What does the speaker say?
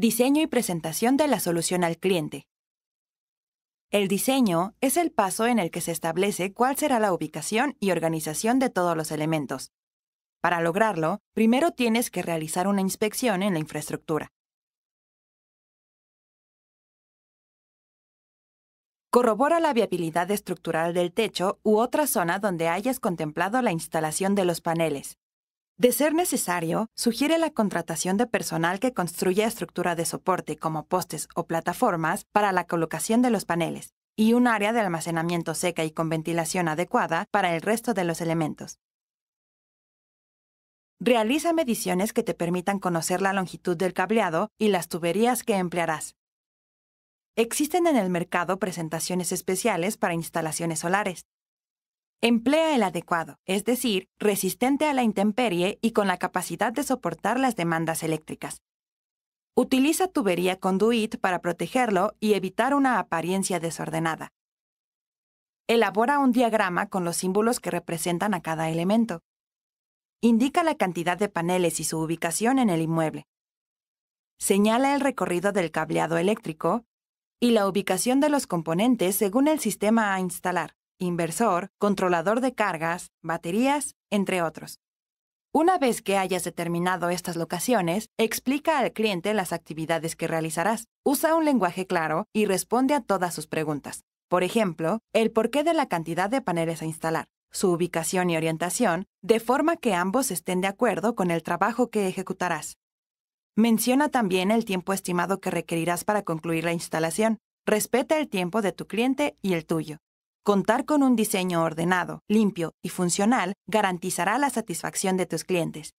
Diseño y presentación de la solución al cliente. El diseño es el paso en el que se establece cuál será la ubicación y organización de todos los elementos. Para lograrlo, primero tienes que realizar una inspección en la infraestructura. Corrobora la viabilidad estructural del techo u otra zona donde hayas contemplado la instalación de los paneles. De ser necesario, sugiere la contratación de personal que construya estructura de soporte como postes o plataformas para la colocación de los paneles y un área de almacenamiento seca y con ventilación adecuada para el resto de los elementos. Realiza mediciones que te permitan conocer la longitud del cableado y las tuberías que emplearás. Existen en el mercado presentaciones especiales para instalaciones solares, Emplea el adecuado, es decir, resistente a la intemperie y con la capacidad de soportar las demandas eléctricas. Utiliza tubería conduit para protegerlo y evitar una apariencia desordenada. Elabora un diagrama con los símbolos que representan a cada elemento. Indica la cantidad de paneles y su ubicación en el inmueble. Señala el recorrido del cableado eléctrico y la ubicación de los componentes según el sistema a instalar inversor, controlador de cargas, baterías, entre otros. Una vez que hayas determinado estas locaciones, explica al cliente las actividades que realizarás. Usa un lenguaje claro y responde a todas sus preguntas. Por ejemplo, el porqué de la cantidad de paneles a instalar, su ubicación y orientación, de forma que ambos estén de acuerdo con el trabajo que ejecutarás. Menciona también el tiempo estimado que requerirás para concluir la instalación. Respeta el tiempo de tu cliente y el tuyo. Contar con un diseño ordenado, limpio y funcional garantizará la satisfacción de tus clientes.